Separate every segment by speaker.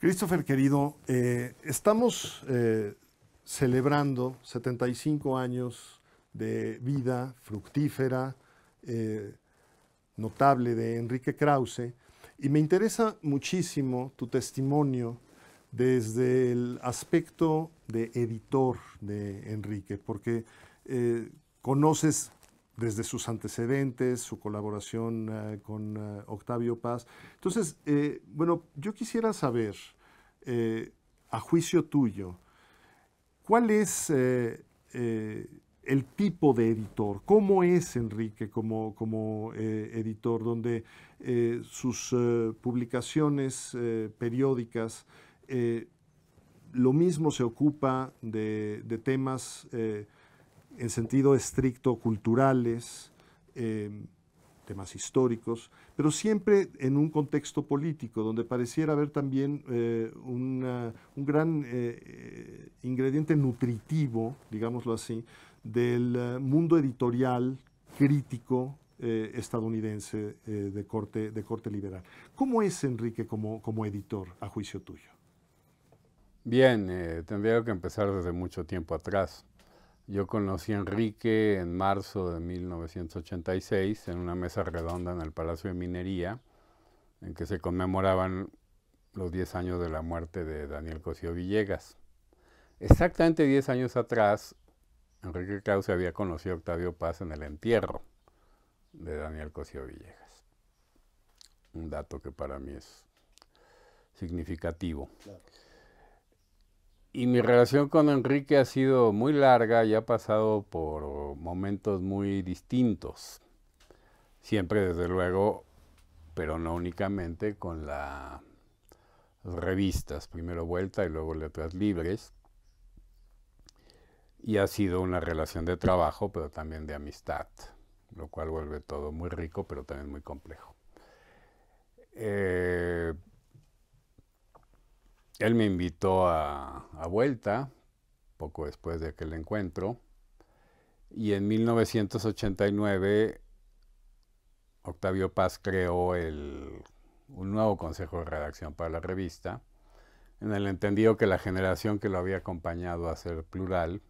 Speaker 1: Christopher, querido, eh, estamos eh, celebrando 75 años de vida fructífera, eh, notable de Enrique Krause, y me interesa muchísimo tu testimonio desde el aspecto de editor de Enrique, porque conoces desde sus antecedentes, su colaboración eh, con eh, Octavio Paz. Entonces, eh, bueno, yo quisiera saber, a juicio tuyo, ¿cuál es el tipo de editor? ¿Cómo es Enrique como, como editor, donde sus publicaciones periódicas lo mismo se ocupa de, de temas en sentido estricto culturales, em, temas históricos, pero siempre en un contexto político, donde pareciera haber también eh, un gran eh, ingrediente nutritivo, digámoslo así, del eh, mundo editorial crítico estadounidense de, corte, de corte liberal. ¿Cómo es, Enrique, como, como editor, a juicio tuyo?
Speaker 2: Bien, tendría que empezar desde mucho tiempo atrás. Yo conocí a Enrique en marzo de 1986 en una mesa redonda en el Palacio de Minería, en que se conmemoraban los 10 años de la muerte de Daniel Cosío Villegas. Exactamente 10 años atrás, Enrique Krause había conocido a Octavio Paz en el entierro de Daniel Cosío Villegas. Un dato que para mí es significativo. Y mi relación con Enrique ha sido muy larga y ha pasado por momentos muy distintos. Siempre, desde luego, pero no únicamente con las revistas, primero Vuelta y luego Letras Libres. Y ha sido una relación de trabajo, pero también de amistad, lo cual vuelve todo muy rico, pero también muy complejo. Eh, él me invitó a, vuelta, poco después de aquel encuentro, y en 1989 Octavio Paz creó un nuevo consejo de redacción para la revista, en el entendido que la generación que lo había acompañado a ser plural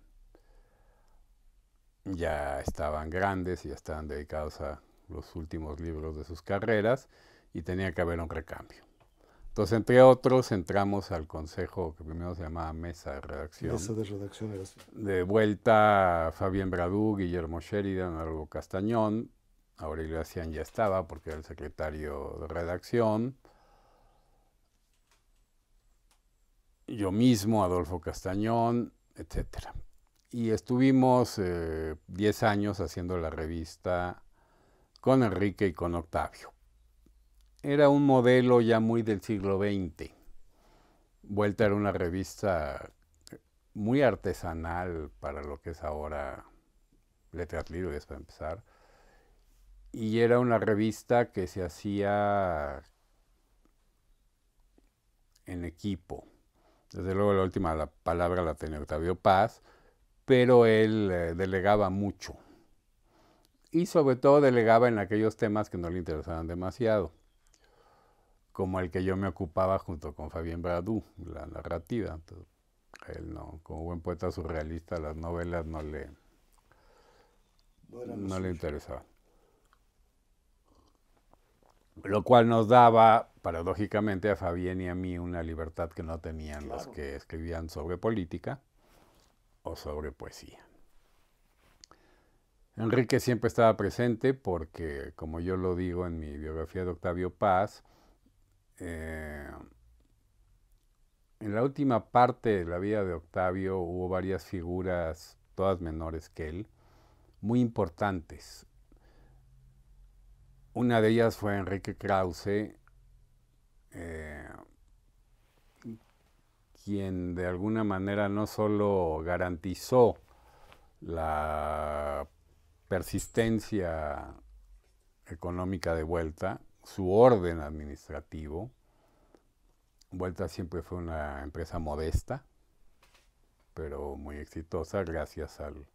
Speaker 2: ya estaban grandes y estaban dedicados a los últimos libros de sus carreras y tenía que haber un recambio. Entonces, entre otros, entramos al consejo que primero se llamaba Mesa de Redacción. Mesa de Redacción, De vuelta Fabián Bradú, Guillermo Sheridan, Álvaro Castañón. Aurelio García ya estaba porque era el secretario de redacción. Yo mismo, Adolfo Castañón, etc. Y estuvimos 10 eh, años haciendo la revista con Enrique y con Octavio era un modelo ya muy del siglo XX. Vuelta era una revista muy artesanal para lo que es ahora letras libres para empezar. Y era una revista que se hacía en equipo. Desde luego la última la palabra la tenía Octavio Paz, pero él eh, delegaba mucho. Y sobre todo delegaba en aquellos temas que no le interesaban demasiado como el que yo me ocupaba junto con Fabián Bradú, la narrativa. él no, como buen poeta surrealista, las novelas no le, no, le interesaban. Lo cual nos daba, paradójicamente, a Fabián y a mí una libertad que no tenían los que escribían sobre política o sobre poesía. Enrique siempre estaba presente porque, como yo lo digo en mi biografía de Octavio Paz, eh, en la última parte de la vida de Octavio hubo varias figuras, todas menores que él, muy importantes. Una de ellas fue Enrique Krause, eh, quien de alguna manera no solo garantizó la persistencia económica de vuelta, su orden administrativo. Vuelta siempre fue una empresa modesta, pero muy exitosa gracias al,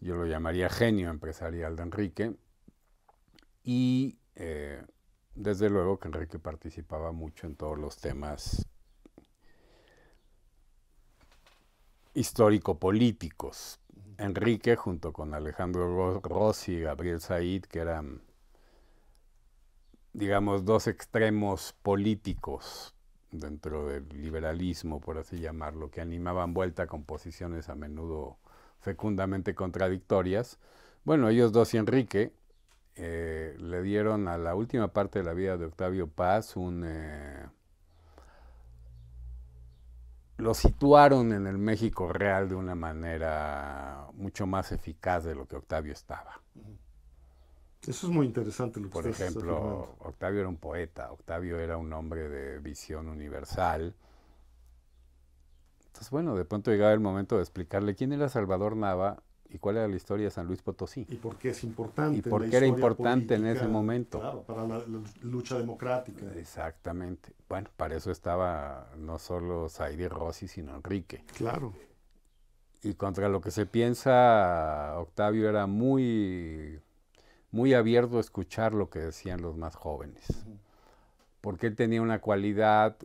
Speaker 2: yo lo llamaría genio empresarial de Enrique. Y eh, desde luego que Enrique participaba mucho en todos los temas histórico-políticos. Enrique, junto con Alejandro Rossi y Gabriel Said, que eran digamos, dos extremos políticos dentro del liberalismo, por así llamarlo, que animaban vuelta con posiciones a menudo fecundamente contradictorias. Bueno, ellos dos y Enrique eh, le dieron a la última parte de la vida de Octavio Paz un... Eh, lo situaron en el México real de una manera mucho más eficaz de lo que Octavio estaba.
Speaker 1: Eso es muy interesante Por ejemplo,
Speaker 2: Octavio era un poeta, Octavio era un hombre de visión universal. Entonces, bueno, de pronto llegaba el momento de explicarle quién era Salvador Nava y cuál era la historia de San Luis Potosí. Y por qué es importante. Y por qué era importante en ese momento.
Speaker 1: Claro, para la, lucha democrática.
Speaker 2: Exactamente. Bueno, para eso estaba no solo Saidi Rossi, sino Enrique. Claro. Y contra lo que se piensa, Octavio era muy muy abierto a escuchar lo que decían los más jóvenes, porque él tenía una cualidad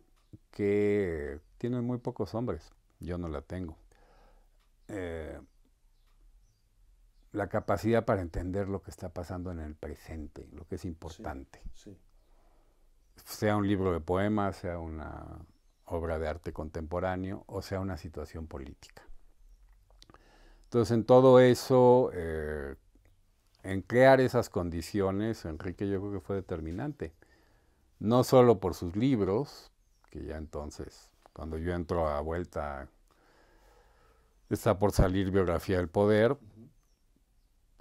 Speaker 2: que tienen muy pocos hombres, yo no la tengo. Eh, la capacidad para entender lo que está pasando en el presente, lo que es importante. Sea un libro de poemas, sea una obra de arte contemporáneo o sea una situación política. Entonces en todo eso eh, en crear esas condiciones, Enrique yo creo que fue determinante. No solo por sus libros, que ya entonces, cuando yo entro a vuelta, está por salir Biografía del Poder,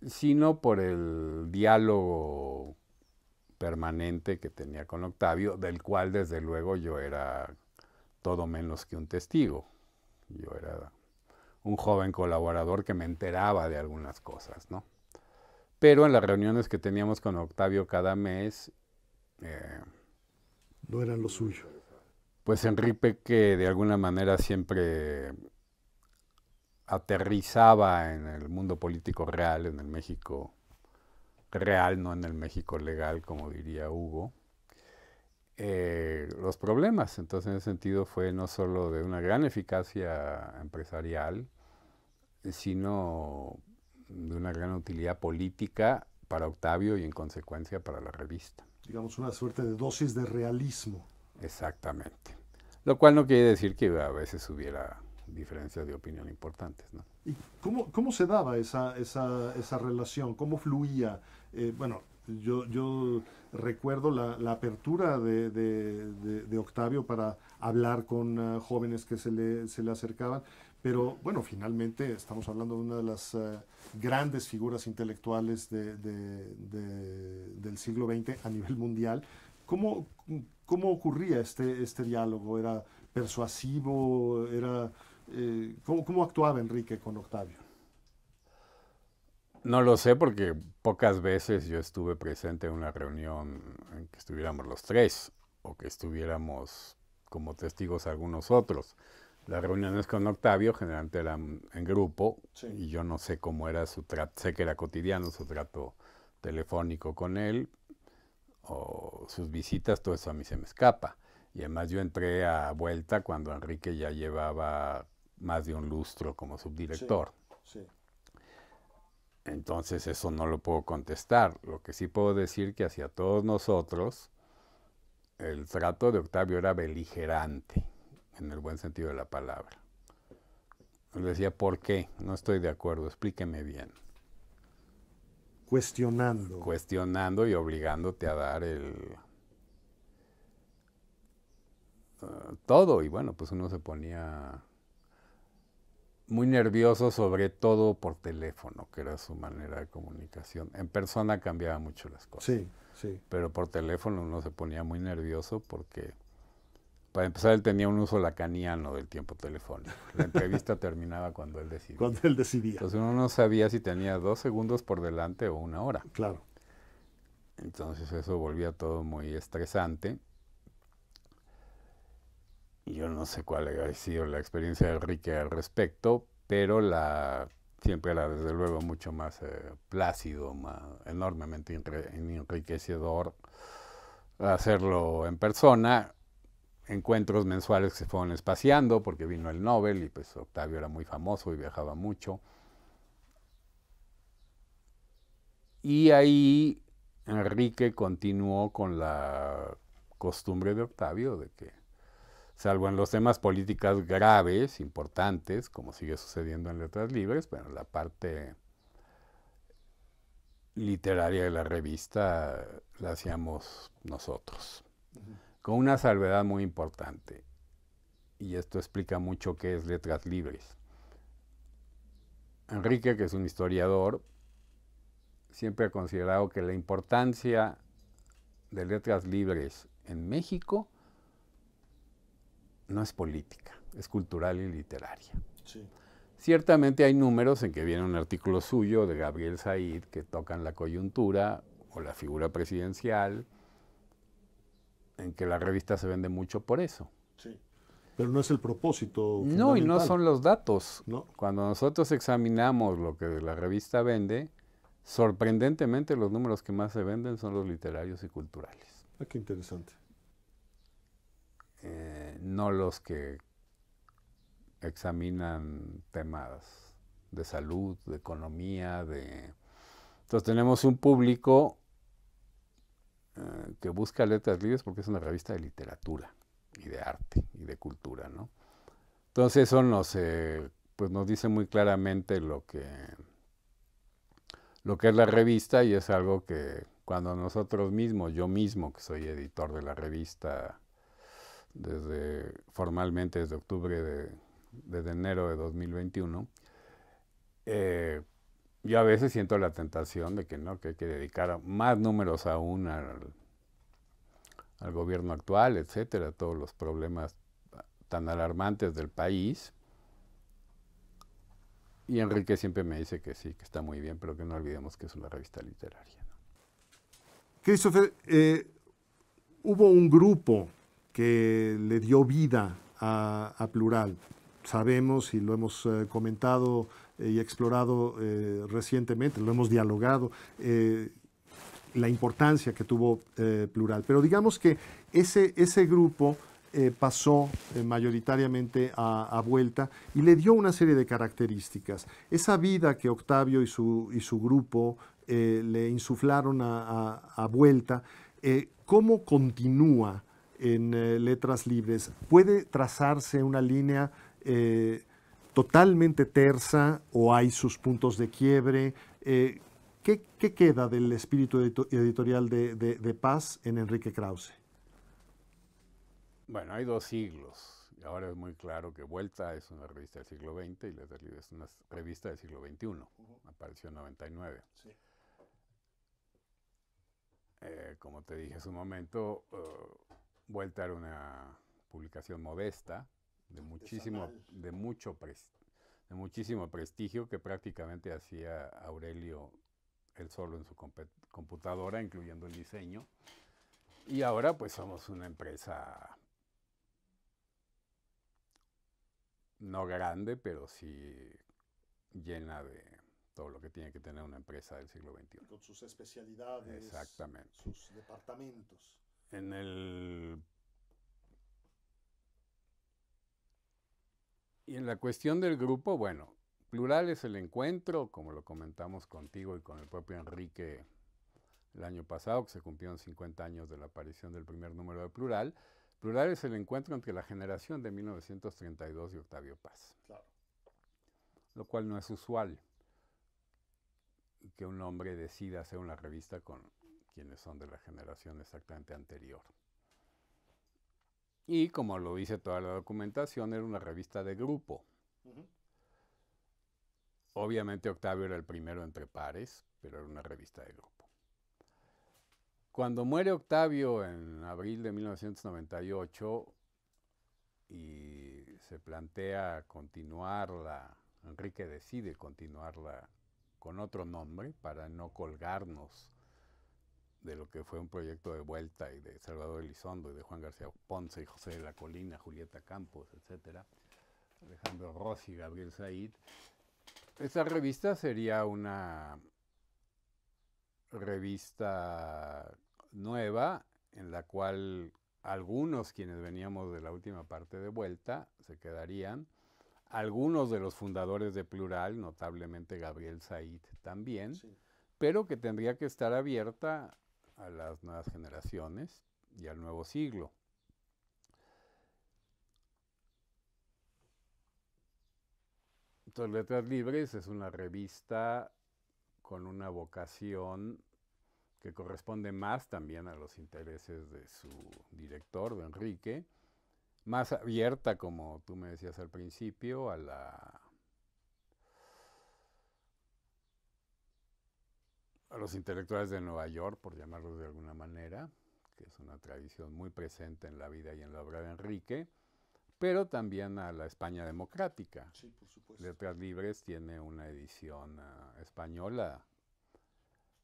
Speaker 2: sino por el diálogo permanente que tenía con Octavio, del cual desde luego yo era todo menos que un testigo. Yo era un joven colaborador que me enteraba de algunas cosas, ¿no? Pero en las reuniones que teníamos con Octavio cada mes... Eh, no era lo suyo. Pues Enrique que de alguna manera siempre aterrizaba en el mundo político real, en el México real, no en el México legal, como diría Hugo, eh, los problemas. Entonces, en ese sentido, fue no solo de una gran eficacia empresarial, sino de una gran utilidad política para Octavio y en consecuencia para la revista.
Speaker 1: Digamos una suerte de dosis de realismo.
Speaker 2: Exactamente. Lo cual no quiere decir que a veces hubiera diferencias de opinión importantes. ¿no?
Speaker 1: ¿Y cómo, cómo, se daba esa, esa, esa relación? ¿Cómo fluía? Eh, bueno, yo, yo recuerdo la, apertura de, de, Octavio para hablar con ah, jóvenes que se le, se le acercaban pero bueno, finalmente estamos hablando de una de las eh, grandes figuras intelectuales del siglo XX a nivel mundial. ¿Cómo, cómo ocurría este, este diálogo? ¿Era persuasivo? Era, eh, ¿Cómo actuaba Enrique con Octavio?
Speaker 2: No lo sé porque pocas veces yo estuve presente en una reunión en que estuviéramos los tres o que estuviéramos como testigos algunos otros las reuniones con Octavio generalmente eran en grupo y yo no sé cómo era su trato, sé que era cotidiano su trato telefónico con él o sus visitas, todo eso a mí se me escapa. Y además yo entré a vuelta cuando Enrique ya llevaba más de un lustro como subdirector. Entonces eso no lo puedo contestar. Lo que sí puedo decir que hacia todos nosotros el trato de Octavio era beligerante en el buen sentido de la palabra. Le decía, ¿por qué? No estoy de acuerdo, explíqueme bien. Cuestionando. Cuestionando y obligándote a dar el... Eh, todo, y bueno, pues uno se ponía muy nervioso, sobre todo por teléfono, que era su manera de comunicación. En persona cambiaba mucho las cosas. Sí, sí. Pero por teléfono uno se ponía muy nervioso porque para empezar, él tenía un uso lacaniano del tiempo telefónico. La entrevista terminaba cuando él decidía. Cuando él decidía. Entonces uno no sabía si tenía dos segundos por delante o una hora. Claro. Entonces eso volvía todo muy estresante. Yo no sé cuál ha sido la experiencia de Enrique al respecto, pero la siempre era desde luego mucho más eh, plácido, enormemente enriquecedor hacerlo en persona encuentros mensuales que se fueron espaciando porque vino el Nobel y pues Octavio era muy famoso y viajaba mucho. Y ahí Enrique continuó con la costumbre de Octavio de que, salvo en los temas políticas graves, importantes, como sigue sucediendo en Letras Libres, pero la parte literaria de la revista la hacíamos nosotros con una salvedad muy importante, y esto explica mucho qué es letras libres. Enrique, que es un historiador, siempre ha considerado que la importancia de letras libres en México no es política, es cultural y literaria. Ciertamente hay números en que viene un artículo suyo de Gabriel Said que tocan la coyuntura o la figura presidencial en que la revista se vende mucho por eso.
Speaker 1: Sí. Pero no es el propósito. No, y no son
Speaker 2: los datos. Cuando nosotros examinamos lo que la revista vende, sorprendentemente los números que más se venden son los literarios y culturales.
Speaker 1: Ah, qué interesante.
Speaker 2: Eh, no los que examinan temas de salud, de economía, de... Entonces tenemos un público eh, que busca letras libres porque es una revista de literatura y de arte y de cultura, ¿no? Entonces eso nos, eh, pues nos dice muy claramente lo que, lo que es la revista y es algo que cuando nosotros mismos, yo mismo que soy editor de la revista desde formalmente desde octubre de, desde enero de 2021, eh, yo a veces siento la tentación de que no, que hay que dedicar más números aún al, al gobierno actual, etcétera, todos los problemas tan alarmantes del país. Y Enrique siempre me dice que sí, que está muy bien, pero que no olvidemos que es una revista literaria.
Speaker 1: Christopher, eh, hubo un grupo que le dio vida a Plural sabemos y lo hemos eh, comentado eh, y explorado eh, recientemente, lo hemos dialogado, la importancia que tuvo Plural. Pero digamos que ese, grupo pasó mayoritariamente a, vuelta y le dio una serie de características. Esa vida que Octavio y su, grupo le insuflaron a, vuelta, ¿cómo continúa? en letras libres. ¿Puede trazarse una línea eh, totalmente tersa o hay sus puntos de quiebre? Eh, ¿qué, queda del espíritu editorial de, Paz en Enrique Krause?
Speaker 2: Bueno, hay dos siglos. Y ahora es muy claro que Vuelta es una revista del siglo XX y La es una revista del siglo XXI. Apareció en 99. Eh, como te dije hace un momento, Vuelta era una publicación modesta, de muchísimo, de mucho de muchísimo prestigio que prácticamente hacía Aurelio él solo en su computadora, incluyendo el diseño. Y ahora pues somos una empresa no grande, pero sí llena de todo lo que tiene que tener una empresa del siglo XXI. Con sus
Speaker 1: especialidades. Exactamente. Sus departamentos.
Speaker 2: En el Y en la cuestión del grupo, bueno, plural es el encuentro, como lo comentamos contigo y con el propio Enrique el año pasado, que se cumplieron 50 años de la aparición del primer número de plural. Plural es el encuentro entre la generación de 1932 y Octavio Paz. Claro. Lo cual no es usual que un hombre decida hacer una revista con quienes son de la generación exactamente anterior. Y como lo dice toda la documentación, era una revista de grupo. Obviamente Octavio era el primero entre pares, pero era una revista de grupo. Cuando muere Octavio en abril de 1998 y se plantea continuarla, Enrique decide continuarla con otro nombre para no colgarnos de lo que fue un proyecto de Vuelta y de Salvador Elizondo y de Juan García Ponce y José de la Colina, Julieta Campos, etcétera, Alejandro Rossi, Gabriel Said. Esta revista sería una revista nueva en la cual algunos quienes veníamos de la última parte de Vuelta se quedarían, algunos de los fundadores de Plural, notablemente Gabriel Said también. pero que tendría que estar abierta a las nuevas generaciones y al nuevo siglo. Entonces, Letras Libres es una revista con una vocación que corresponde más también a los intereses de su director, de Enrique, más abierta, como tú me decías al principio, a la a los intelectuales de Nueva York, por llamarlos de alguna manera, que es una tradición muy presente en la vida y en la obra de Enrique, pero también a la España democrática. Sí, por supuesto. Letras Libres tiene una edición ah, española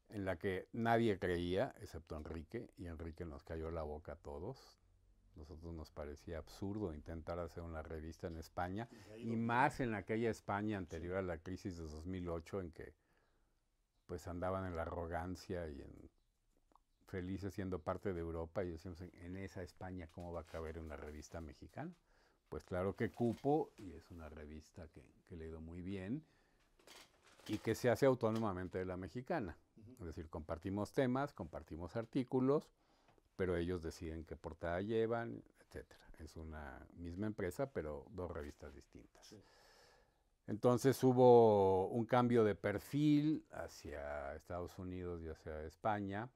Speaker 2: en la que nadie creía, excepto Enrique, y Enrique nos cayó la boca a todos. Nosotros nos parecía absurdo intentar hacer una revista en España, y, más en aquella España anterior a la crisis de 2008 en que pues andaban en la arrogancia y en felices siendo parte de Europa y decimos, en esa España, ¿cómo va a caber una revista mexicana? Pues claro que cupo y es una revista que, que le ido muy bien y que se hace autónomamente de la mexicana. Es decir, compartimos temas, compartimos artículos, pero ellos deciden qué portada llevan, etc. Es una misma empresa, pero dos revistas distintas. Entonces hubo un cambio de perfil hacia Estados Unidos y hacia España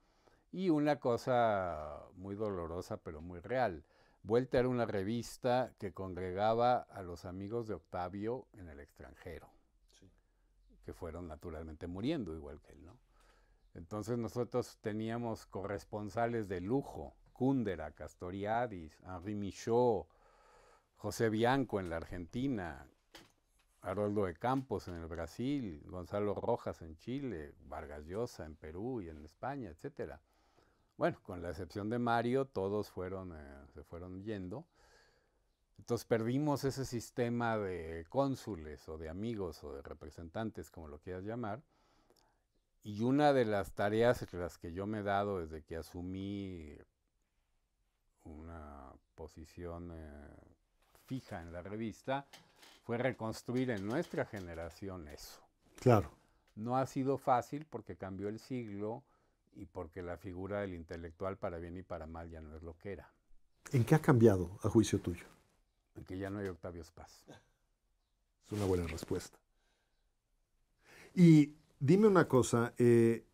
Speaker 2: y una cosa muy dolorosa pero muy real. Vuelta era una revista que congregaba a los amigos de Octavio en el extranjero, que fueron naturalmente muriendo igual que él, ¿no? Entonces nosotros teníamos corresponsales de lujo, Cúndera, Castoriadis, Henri Michaud, José Bianco en la Argentina, Haroldo de Campos en el Brasil, Gonzalo Rojas en Chile, Vargas Llosa en Perú y en España, etcétera. Bueno, con la excepción de Mario, todos fueron, eh, se fueron yendo. Entonces perdimos ese sistema de cónsules o de amigos o de representantes, como lo quieras llamar. Y una de las tareas las que yo me he dado desde que asumí una posición eh, fija en la revista fue reconstruir en nuestra generación eso. Claro. No ha sido fácil porque cambió el siglo y porque la figura del intelectual para bien y para mal ya no es lo que era.
Speaker 1: ¿En qué ha cambiado a juicio tuyo?
Speaker 2: En que ya no hay Octavio Paz.
Speaker 1: Es una buena respuesta. Y dime una cosa, eh,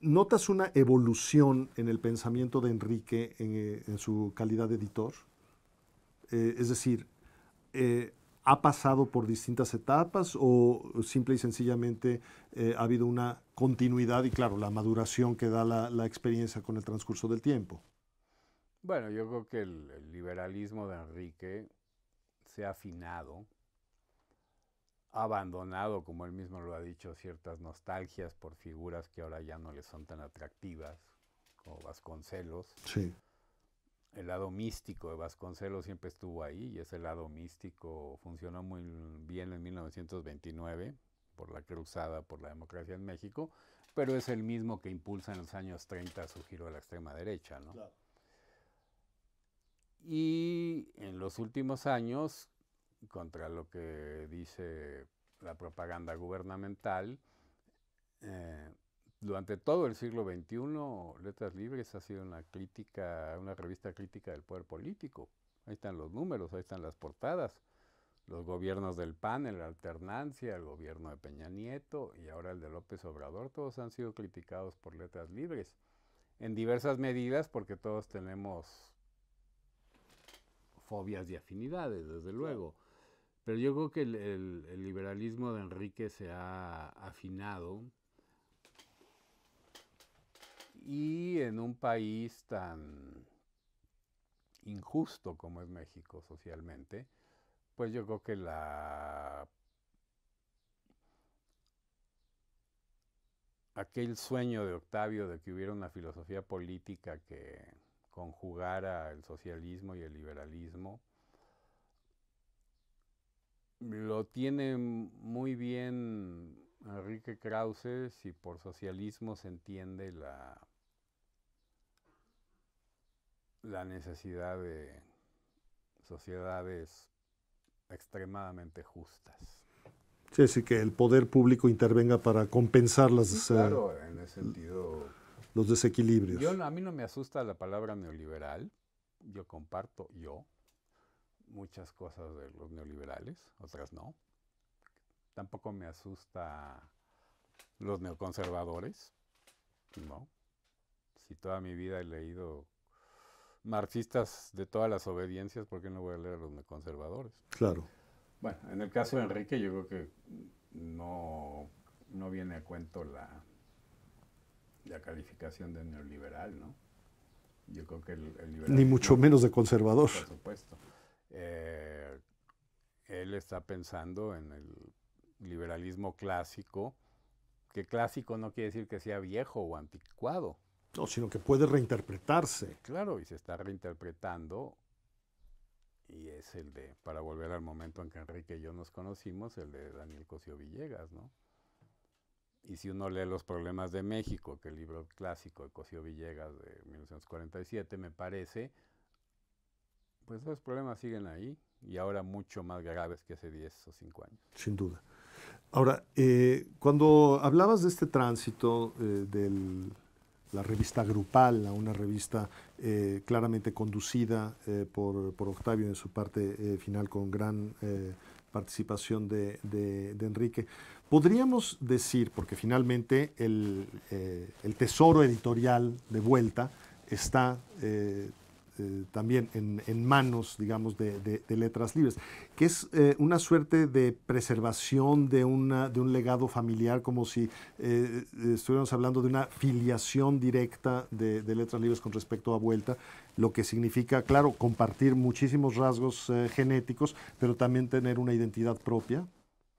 Speaker 1: ¿notas una evolución en el pensamiento de Enrique en, eh, su calidad de editor? Eh, es decir, eh, ha pasado por distintas etapas o simple y sencillamente eh, ha habido una continuidad y claro, la maduración que da la, experiencia con el transcurso del tiempo?
Speaker 2: Bueno, yo creo que el, liberalismo de Enrique se ha afinado, ha abandonado, como él mismo lo ha dicho, ciertas nostalgias por figuras que ahora ya no le son tan atractivas, como Vasconcelos. Sí el lado místico de Vasconcelos siempre estuvo ahí y ese lado místico funcionó muy bien en 1929 por la cruzada por la democracia en México, pero es el mismo que impulsa en los años 30 su giro a la extrema derecha, ¿no? Y en los últimos años, contra lo que dice la propaganda gubernamental, eh, durante todo el siglo XXI, Letras Libres ha sido una crítica, una revista crítica del poder político. Ahí están los números, ahí están las portadas. Los gobiernos del PAN, la alternancia, el gobierno de Peña Nieto y ahora el de López Obrador, todos han sido criticados por Letras Libres. En diversas medidas, porque todos tenemos fobias y afinidades, desde luego. Pero yo creo que el liberalismo de Enrique se ha afinado y en un país tan injusto como es México socialmente, pues yo creo que la aquel sueño de Octavio de que hubiera una filosofía política que conjugara el socialismo y el liberalismo, lo tiene muy bien Enrique Krause si por socialismo se entiende la la necesidad de sociedades extremadamente justas.
Speaker 1: Sí, sí que el poder público intervenga para compensar eh, claro,
Speaker 2: en ese sentido...
Speaker 1: Los desequilibrios.
Speaker 2: a mí no me asusta la palabra neoliberal. Yo comparto, yo, muchas cosas de los neoliberales, otras no. Tampoco me asusta los neoconservadores, ¿no? Si toda mi vida he leído marxistas de todas las obediencias, ¿por qué no voy a leer a los conservadores? Claro. Bueno, en el caso de Enrique, yo creo que no, no viene a cuento la, la calificación de neoliberal, ¿no? Yo creo que el, liberal. Ni mucho menos de conservador. Por supuesto. Eh, él está pensando en el liberalismo clásico, que clásico no quiere decir que sea viejo o anticuado.
Speaker 1: No, sino que puede reinterpretarse.
Speaker 2: Claro, y se está reinterpretando y es el de, para volver al momento en que Enrique y yo nos conocimos, el de Daniel Cosío Villegas, ¿no? Y si uno lee Los Problemas de México, que el libro clásico de Cosío Villegas de 1947, me parece, pues los problemas siguen ahí y ahora mucho más graves que hace 10 o 5 años.
Speaker 1: Sin duda. Ahora, eh, cuando hablabas de este tránsito eh, del la revista Grupal, a una revista eh, claramente conducida eh, por, Octavio en su parte eh, final con gran participación de, Enrique. Podríamos decir, porque finalmente el, el tesoro editorial de vuelta está eh, también en, manos, digamos, de, letras libres, que es eh, una suerte de preservación de, una, de un legado familiar, como si eh, estuviéramos hablando de una filiación directa de, de, letras libres con respecto a Vuelta, lo que significa, claro, compartir muchísimos rasgos genéticos, pero también tener una identidad propia.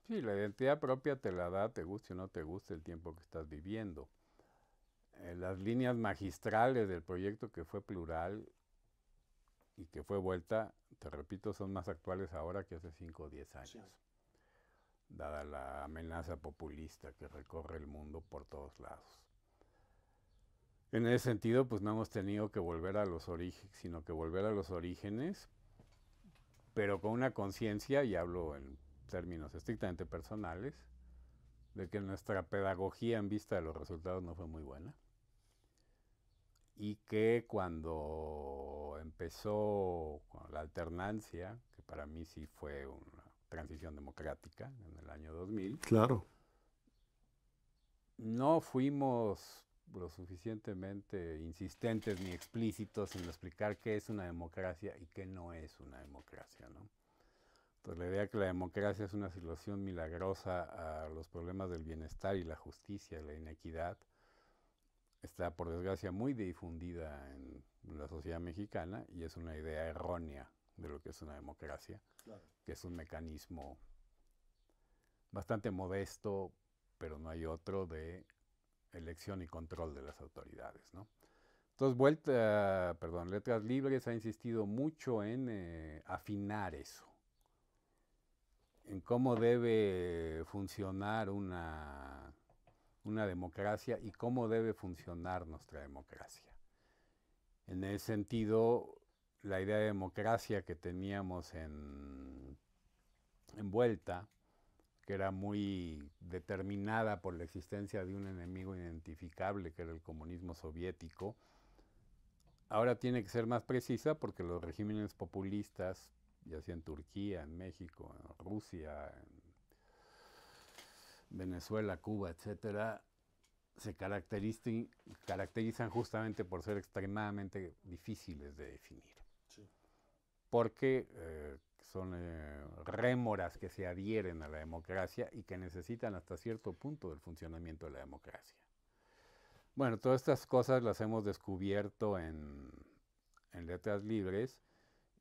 Speaker 2: Sí, la identidad propia te la da, te guste o no te guste el tiempo que estás viviendo. las líneas magistrales del proyecto que fue plural y que fue vuelta, te repito, son más actuales ahora que hace 5 o 10 años, dada la amenaza populista que recorre el mundo por todos lados. En ese sentido, pues no hemos tenido que volver a los orígenes, sino que volver a los orígenes, pero con una conciencia, y hablo en términos estrictamente personales, de que nuestra pedagogía en vista de los resultados no fue muy buena y que cuando empezó la alternancia, que para mí sí fue una transición democrática en el año 2000. Claro. No fuimos lo suficientemente insistentes ni explícitos en explicar qué es una democracia y qué no es una democracia, Entonces la idea que la democracia es una solución milagrosa a los problemas del bienestar y la justicia, la inequidad, está por desgracia muy difundida en la sociedad mexicana y es una idea errónea de lo que es una democracia, que es un mecanismo bastante modesto, pero no hay otro de elección y control de las autoridades, Entonces, vuelta, perdón, Letras Libres ha insistido mucho en eh, afinar eso, en cómo debe funcionar una una democracia y cómo debe funcionar nuestra democracia. En ese sentido, la idea de democracia que teníamos en, que era muy determinada por la existencia de un enemigo identificable, que era el comunismo soviético, ahora tiene que ser más precisa porque los regímenes populistas, ya sea en Turquía, en México, en Rusia, Venezuela, Cuba, etcétera, se caracterizan, caracterizan justamente por ser extremadamente difíciles de definir. Porque eh, son eh, rémoras que se adhieren a la democracia y que necesitan hasta cierto punto del funcionamiento de la democracia. Bueno, todas estas cosas las hemos descubierto en, en letras libres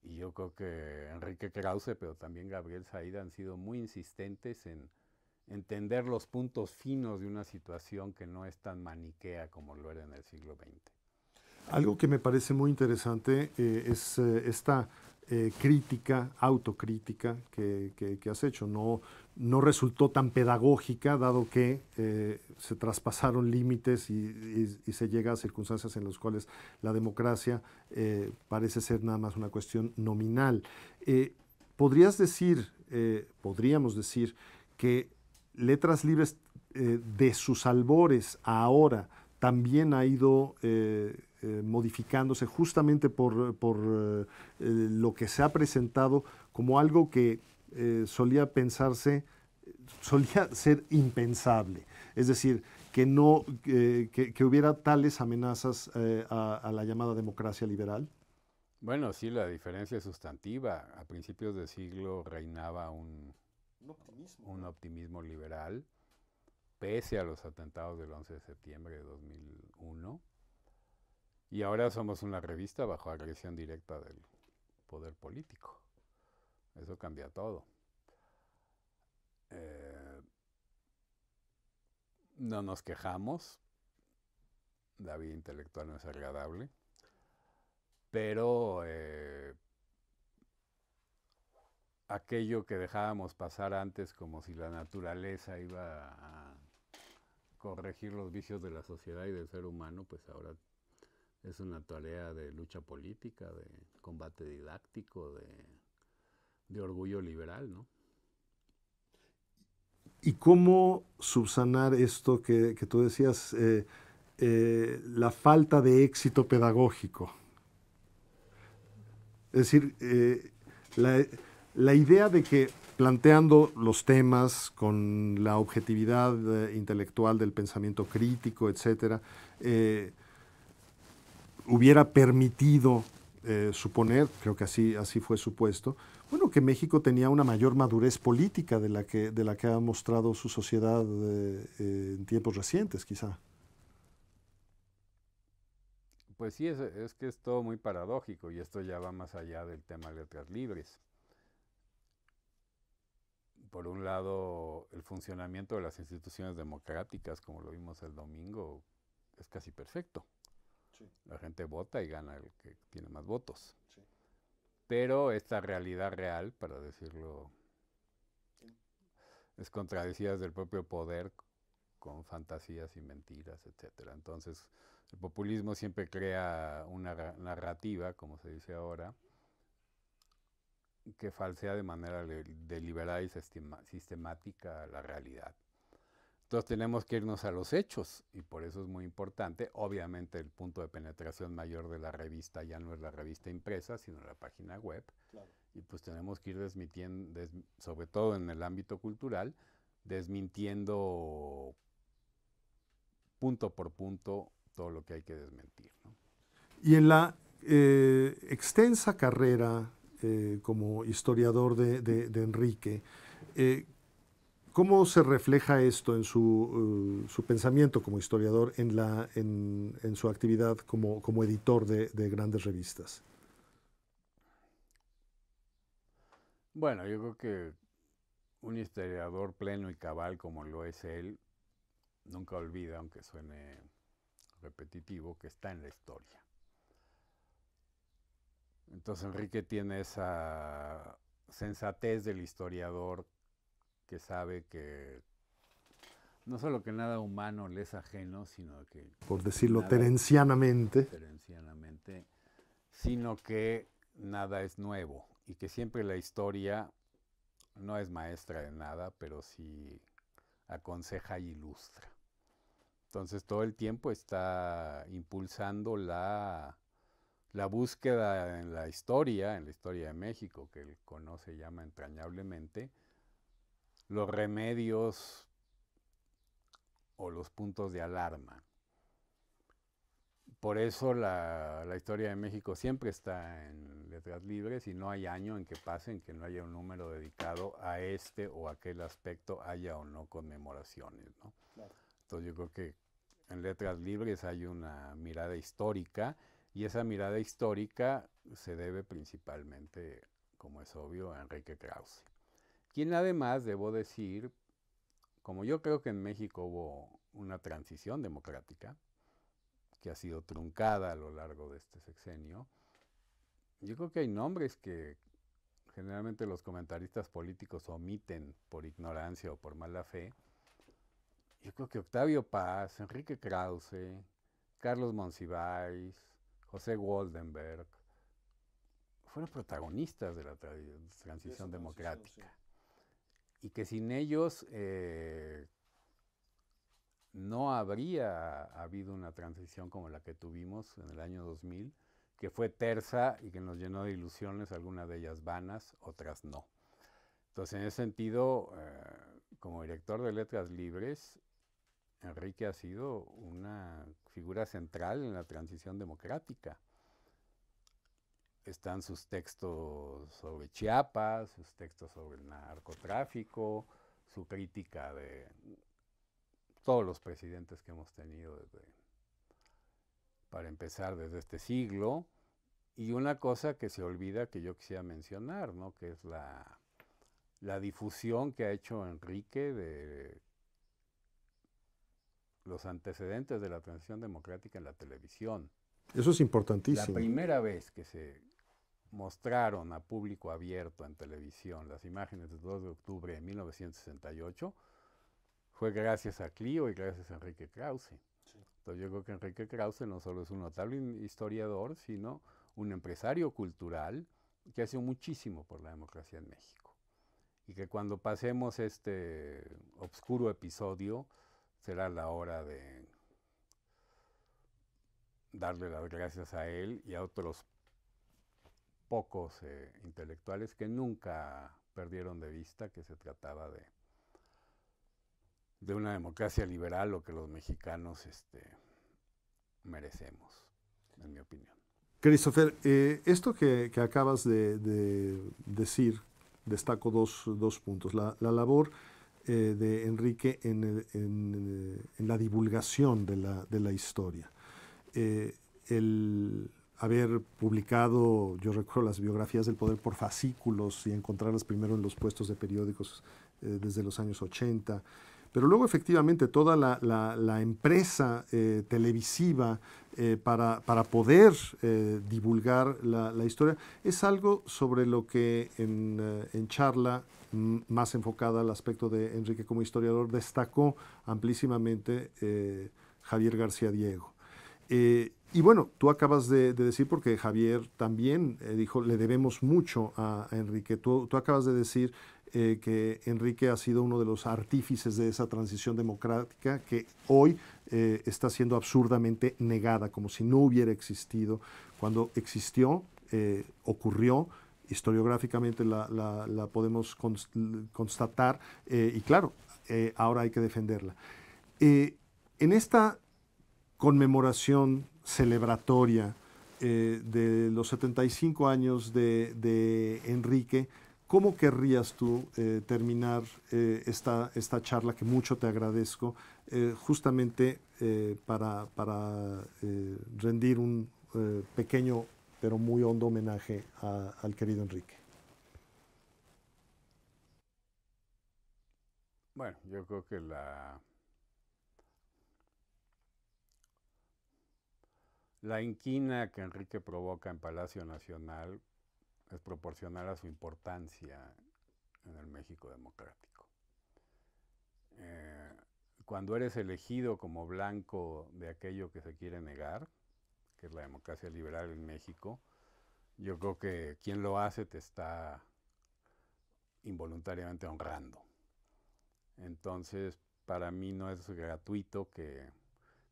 Speaker 2: y yo creo que Enrique Krause, pero también Gabriel Saida, han sido muy insistentes en entender los puntos finos de una situación que no es tan maniquea como lo era en el siglo XX.
Speaker 1: Algo que me parece muy interesante eh, es eh, esta eh, crítica, autocrítica que, has hecho. No, no resultó tan pedagógica, dado que se traspasaron límites y, se llega a circunstancias en las cuales la democracia parece ser nada más una cuestión nominal. ¿Podrías decir, podríamos decir, que Letras Libres eh, de sus albores ahora también ha ido eh, eh, modificándose justamente por, lo que se ha presentado como algo que solía pensarse, solía ser impensable. Es decir, que, no, hubiera tales amenazas a, a la llamada democracia liberal.
Speaker 2: Bueno, sí, la diferencia es sustantiva. A principios de siglo reinaba un, un optimismo. liberal, pese a los atentados del 11 de septiembre de 2001. Y ahora somos una revista bajo agresión directa del poder político. Eso cambia todo. Eh, no nos quejamos. La vida intelectual no es agradable. Pero eh, aquello que dejábamos pasar antes como si la naturaleza iba a corregir los vicios de la sociedad y del ser humano, pues ahora es una tarea de lucha política, de combate didáctico, de, orgullo liberal, ¿no?
Speaker 1: ¿Y cómo subsanar esto que, tú decías, eh, eh, la falta de éxito pedagógico? Es decir, eh, la, la idea de que planteando los temas con la objetividad eh, intelectual del pensamiento crítico, etcétera, eh, hubiera permitido eh, suponer, creo que así, así fue supuesto, bueno, que México tenía una mayor madurez política de la que, de la que ha mostrado su sociedad en tiempos recientes, quizá.
Speaker 2: Pues sí, es, es que es todo muy paradójico y esto ya va más allá del tema de letras libres por un lado, el funcionamiento de las instituciones democráticas, como lo vimos el domingo, es casi perfecto. La gente vota y gana el que tiene más votos. Pero esta realidad real, para decirlo, es contradecida del propio poder con fantasías y mentiras, etc. Entonces, el populismo siempre crea una narrativa, como se dice ahora, que falsea de manera deliberada y sistemática la realidad. Entonces tenemos que irnos a los hechos y por eso es muy importante. Obviamente el punto de penetración mayor de la revista ya no es la revista impresa, sino la página web. Y pues tenemos que ir desmintiendo, sobre todo en el ámbito cultural, desmintiendo punto por punto todo lo que hay que desmentir.
Speaker 1: Y en la eh, extensa carrera eh, como historiador de, Enrique. Eh, ¿Cómo se refleja esto en su, eh, pensamiento como historiador en, su actividad como, editor de, grandes revistas?
Speaker 2: Bueno, yo creo que un historiador pleno y cabal como lo es él, nunca olvida, aunque suene repetitivo, que está en la historia. Entonces Enrique tiene esa sensatez del historiador que sabe que no solo que nada humano le es ajeno, sino que... Por decirlo terencianamente. Terencianamente, sino que nada es nuevo y que siempre la historia no es maestra de nada, pero sí aconseja y ilustra. Entonces todo el tiempo está impulsando la la búsqueda en la historia, en la historia de México, que él conoce y llama entrañablemente, los remedios o los puntos de alarma. Por eso la, la, historia de México siempre está en letras libres y no hay año en que pase en que no haya un número dedicado a este o aquel aspecto, haya o no conmemoraciones. ¿no? Entonces yo creo que en letras libres hay una mirada histórica y esa mirada histórica se debe principalmente, como es obvio, a Enrique Krause, quien además, debo decir, como yo creo que en México hubo una transición democrática, que ha sido truncada a lo largo de este sexenio, yo creo que hay nombres que generalmente los comentaristas políticos omiten por ignorancia o por mala fe. Yo creo que Octavio Paz, Enrique Krause, Carlos Monsiváis, José Goldenberg, fueron protagonistas de la transición democrática. Y que sin ellos eh, no habría habido una transición como la que tuvimos en el año 2000, que fue tersa y que nos llenó de ilusiones, algunas de ellas vanas, otras no. Entonces, en ese sentido, eh, como director de Letras Libres, Enrique ha sido una figura central en la transición democrática. Están sus textos sobre Chiapas, sus textos sobre el narcotráfico, su crítica de todos los presidentes que hemos tenido desde, para empezar desde este siglo. Y una cosa que se olvida que yo quisiera mencionar, ¿no? que es la, la difusión que ha hecho Enrique de los antecedentes de la transición democrática en la televisión.
Speaker 1: Eso es importantísimo. La
Speaker 2: primera vez que se mostraron a público abierto en televisión las imágenes del 2 de octubre de 1968 fue gracias a Clio y gracias a Enrique Krause. Entonces yo creo que Enrique Krause no solo es un notable historiador, sino un empresario cultural que ha hecho muchísimo por la democracia en México. Y que cuando pasemos este oscuro episodio será la hora de darle las gracias a él y a otros pocos eh, intelectuales que nunca perdieron de vista que se trataba de, de una democracia liberal lo que los mexicanos este, merecemos, en mi
Speaker 1: opinión. Christopher, eh, esto que, acabas de, decir, destaco dos, puntos. La, la labor eh, de Enrique eh, en, la divulgación de la, historia. Eh, el haber publicado, yo recuerdo las biografías del poder por fascículos y encontrarlas primero en los puestos de periódicos desde los años 80, pero luego efectivamente toda la, empresa eh, televisiva eh, para, poder eh, divulgar la, historia es algo sobre lo que en, charla más enfocada al aspecto de Enrique como historiador destacó amplísimamente Javier García Diego. Y bueno, tú acabas de, decir, porque Javier también dijo, le debemos mucho a, Enrique, tú, tú, acabas de decir eh, que Enrique ha sido uno de los artífices de esa transición democrática que hoy eh, está siendo absurdamente negada, como si no hubiera existido. Cuando existió, eh, ocurrió, historiográficamente la, podemos constatar y claro, ahora hay que defenderla. en esta conmemoración celebratoria de los 75 años de Enrique, ¿Cómo querrías tú eh, terminar eh, esta, esta charla que mucho te agradezco, eh, justamente para, rendir un pequeño pero muy hondo homenaje al querido
Speaker 2: Enrique? Bueno, yo creo que la, la inquina que Enrique provoca en Palacio Nacional es a su importancia en el México democrático. Eh, cuando eres elegido como blanco de aquello que se quiere negar, que es la democracia liberal en México, yo creo que quien lo hace te está involuntariamente honrando. Entonces, para mí no es gratuito que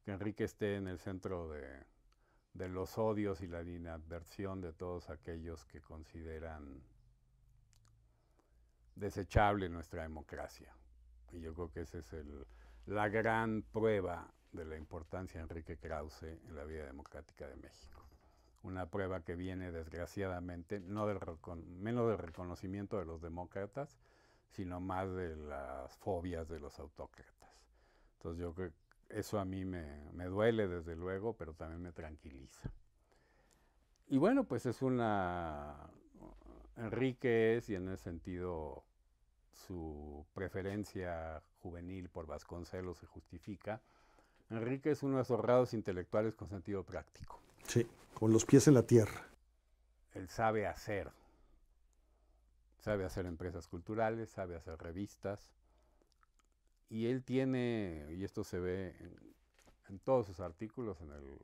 Speaker 2: Enrique esté en el centro de, de los odios y la inadversión de todos aquellos que consideran desechable nuestra democracia. Y yo creo que esa es la gran prueba de la importancia de Enrique Krause en la vida democrática de México. Una prueba que viene, desgraciadamente, no del menos del reconocimiento de los demócratas, sino más de las fobias de los autócratas. Entonces yo creo eso a mí me, duele desde luego, pero también me tranquiliza. Y bueno, pues es una... Enrique es, y en ese sentido su preferencia juvenil por Vasconcelos se justifica, Enrique es uno de esos raros intelectuales con sentido práctico.
Speaker 1: Sí, con los pies en la tierra.
Speaker 2: Él sabe hacer. Sabe hacer empresas culturales, sabe hacer revistas, y él tiene, y esto se ve en, todos sus artículos, en el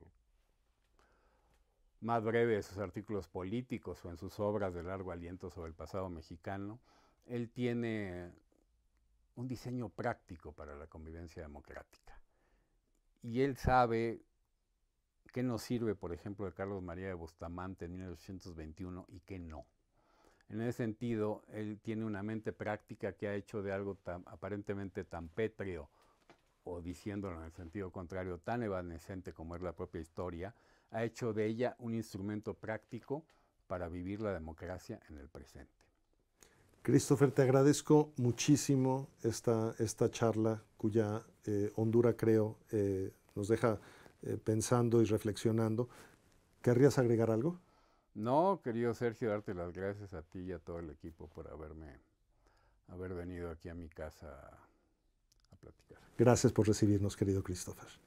Speaker 2: más breve de sus artículos políticos o en sus obras de largo aliento sobre el pasado mexicano, él tiene un diseño práctico para la convivencia democrática. Y él sabe qué nos sirve, por ejemplo, de Carlos María de Bustamante en 1821 y qué no. En ese sentido, él tiene una mente práctica que ha hecho de algo tan, aparentemente tan pétreo, o diciéndolo en el sentido contrario, tan evanescente como es la propia historia, ha hecho de ella un instrumento práctico para vivir la democracia en el presente.
Speaker 1: Christopher, te agradezco muchísimo esta, esta charla cuya eh, hondura creo eh, nos deja eh, pensando y reflexionando. ¿Querrías agregar algo?
Speaker 2: No, querido Sergio, darte las gracias a ti y a todo el equipo por haberme, haber venido aquí a mi casa a, a platicar.
Speaker 1: Gracias por recibirnos, querido Christopher.